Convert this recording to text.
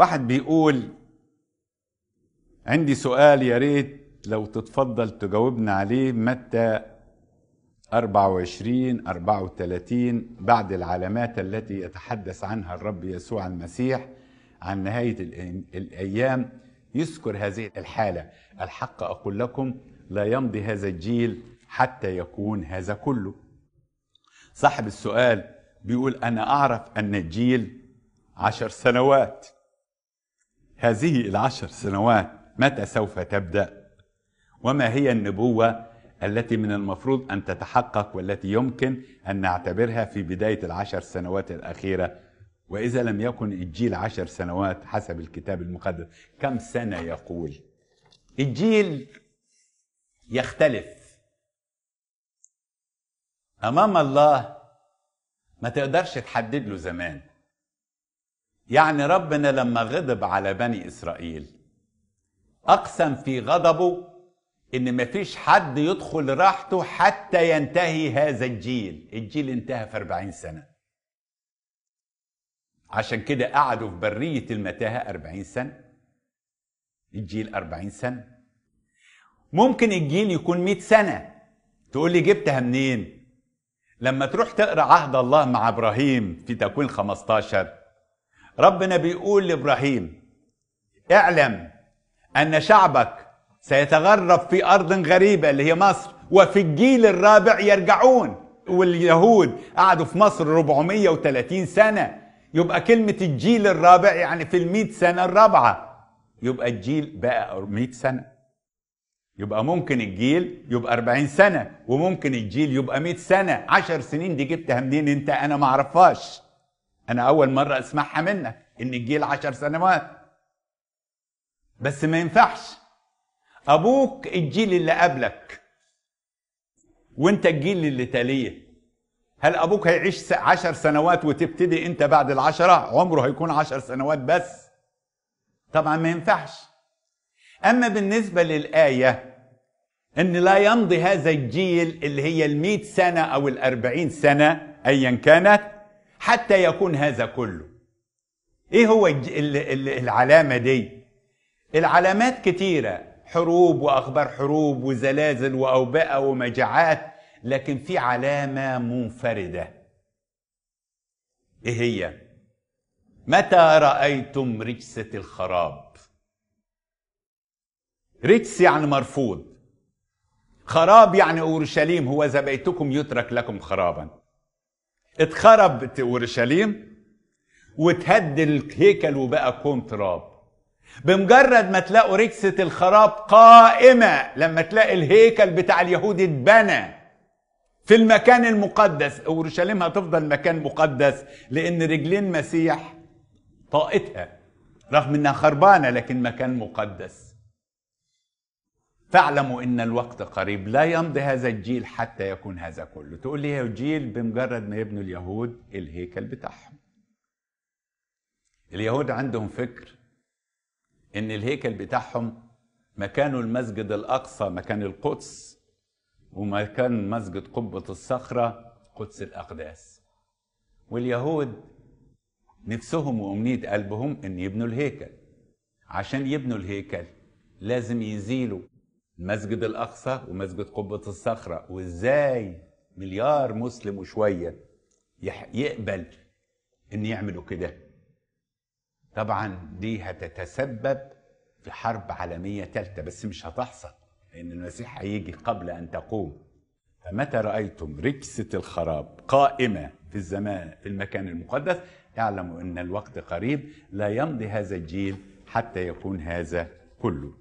واحد بيقول عندي سؤال يا ريت لو تتفضل تجاوبنا عليه متى 24 34 بعد العلامات التي يتحدث عنها الرب يسوع المسيح عن نهاية الأيام يذكر هذه الحالة الحق أقول لكم لا يمضي هذا الجيل حتى يكون هذا كله صاحب السؤال بيقول أنا أعرف أن الجيل عشر سنوات هذه العشر سنوات متى سوف تبدأ وما هي النبوة التي من المفروض أن تتحقق والتي يمكن أن نعتبرها في بداية العشر سنوات الأخيرة وإذا لم يكن الجيل عشر سنوات حسب الكتاب المقدس كم سنة يقول الجيل يختلف أمام الله ما تقدرش تحدد له زمان يعني ربنا لما غضب على بني إسرائيل أقسم في غضبه إن مفيش حد يدخل راحته حتى ينتهي هذا الجيل الجيل انتهى في 40 سنة عشان كده قعدوا في برية المتاهة 40 سنة الجيل 40 سنة ممكن الجيل يكون 100 سنة تقول لي جبتها منين لما تروح تقرا عهد الله مع ابراهيم في تكوين 15 ربنا بيقول لابراهيم اعلم ان شعبك سيتغرب في ارض غريبه اللي هي مصر وفي الجيل الرابع يرجعون واليهود قعدوا في مصر 430 سنه يبقى كلمه الجيل الرابع يعني في ال سنه الرابعه يبقى الجيل بقى 100 سنه يبقى ممكن الجيل يبقى 40 سنه وممكن الجيل يبقى 100 سنه 10 سنين دي جبتها منين انت انا ما اعرفهاش انا اول مره اسمعها منك ان الجيل عشر سنوات بس ما ينفعش ابوك الجيل اللي قبلك وانت الجيل اللي تاليه هل ابوك هيعيش عشر سنوات وتبتدي انت بعد العشرة عمره هيكون عشر سنوات بس طبعا ما ينفعش اما بالنسبة للآية ان لا يمضي هذا الجيل اللي هي المئة سنة او الاربعين سنة ايا كانت حتى يكون هذا كله ايه هو العلامه دي العلامات كتيره حروب واخبار حروب وزلازل واوبئه ومجاعات لكن في علامه منفرده ايه هي متى رايتم رجسه الخراب رجس يعني مرفوض خراب يعني اورشليم هو بيتكم يترك لكم خرابا اتخربت اورشليم وتهد الهيكل وبقى كون تراب بمجرد ما تلاقوا ركسة الخراب قائمة لما تلاقي الهيكل بتاع اليهود اتبنى في المكان المقدس اورشليم هتفضل مكان مقدس لان رجلين مسيح طاقتها رغم انها خربانه لكن مكان مقدس فاعلموا ان الوقت قريب لا يمضي هذا الجيل حتى يكون هذا كله تقول لي الجيل بمجرد ما يبنوا اليهود الهيكل بتاعهم اليهود عندهم فكر ان الهيكل بتاعهم مكانه المسجد الاقصى مكان القدس ومكان مسجد قبه الصخره قدس الاقداس واليهود نفسهم وامنيه قلبهم ان يبنوا الهيكل عشان يبنوا الهيكل لازم يزيلوا المسجد الاقصى ومسجد قبه الصخره وازاي مليار مسلم وشويه يقبل ان يعملوا كده طبعا دي هتتسبب في حرب عالميه ثالثه بس مش هتحصل لان المسيح هيجي قبل ان تقوم فمتى رايتم ركسه الخراب قائمه في الزمان في المكان المقدس اعلموا ان الوقت قريب لا يمضي هذا الجيل حتى يكون هذا كله